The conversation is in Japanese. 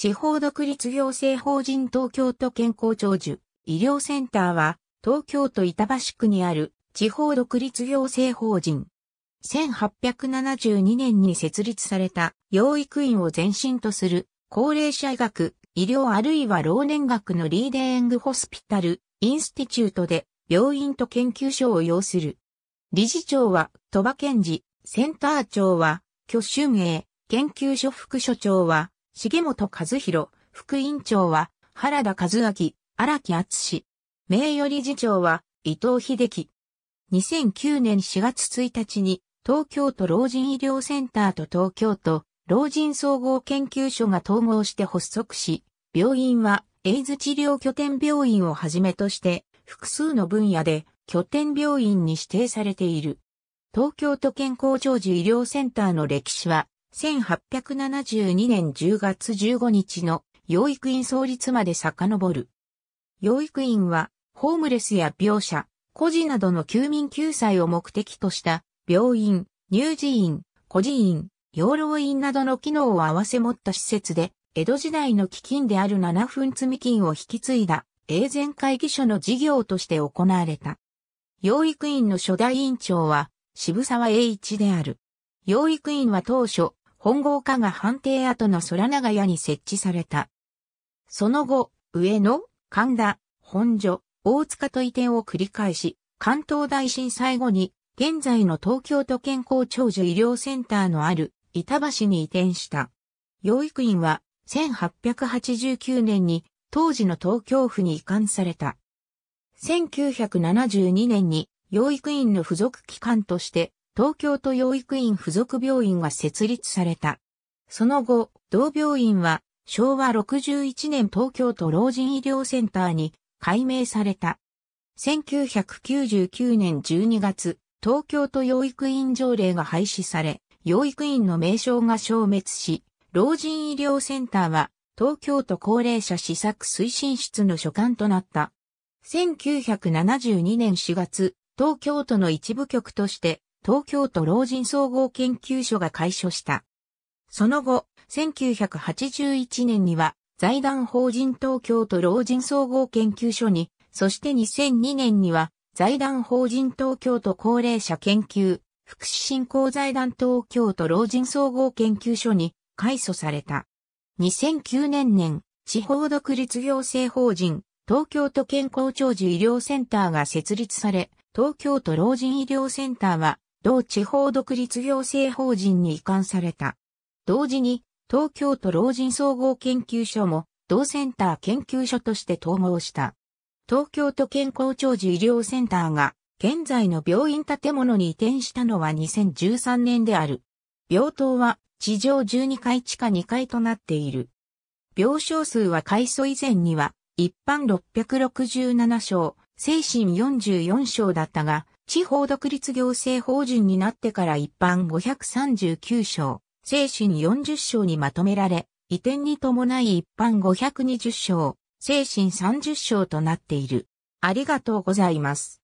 地方独立行政法人東京都健康長寿医療センターは東京都板橋区にある地方独立行政法人。1872年に設立された養育院を前身とする高齢者医学、医療あるいは老年学のリーデーングホスピタル、インスティチュートで病院と研究所を要する。理事長は鳥羽健治、センター長は、巨春英、研究所副所長は、重本和弘、副委員長は、原田和明、荒木厚名誉理事長は、伊藤秀樹。2009年4月1日に、東京都老人医療センターと東京都老人総合研究所が統合して発足し、病院はエイズ治療拠点病院をはじめとして複数の分野で拠点病院に指定されている。東京都健康長寿医療センターの歴史は1872年10月15日の養育院創立まで遡る。養育院は、ホームレスや病者、孤児などの休眠救済を目的とした、病院、乳児院、孤児院、養老院などの機能を併せ持った施設で、江戸時代の基金である七分積金を引き継いだ、永全会議所の事業として行われた。養育院の初代院長は、渋沢栄一である。養育院は当初、本郷化が判定跡の空長屋に設置された。その後、上野、神田、本所、大塚と移転を繰り返し、関東大震災後に、現在の東京都健康長寿医療センターのある板橋に移転した。養育院は1889年に当時の東京府に移管された。1972年に養育院の付属機関として東京都養育院附属病院が設立された。その後、同病院は昭和61年東京都老人医療センターに改名された。1999年12月、東京都養育院条例が廃止され、養育院の名称が消滅し、老人医療センターは東京都高齢者施策推進室の所管となった。1972年4月、東京都の一部局として東京都老人総合研究所が開所した。その後、1981年には財団法人東京都老人総合研究所に、そして2002年には財団法人東京都高齢者研究、福祉振興財団東京都老人総合研究所に改組された。2009年年、地方独立行政法人、東京都健康長寿医療センターが設立され、東京都老人医療センターは同地方独立行政法人に移管された。同時に、東京都老人総合研究所も、同センター研究所として統合した。東京都健康長寿医療センターが、現在の病院建物に移転したのは2013年である。病棟は、地上12階地下2階となっている。病床数は開祖以前には、一般667床、精神44床だったが、地方独立行政法人になってから一般539章、精神40章にまとめられ、移転に伴い一般520章、精神30章となっている。ありがとうございます。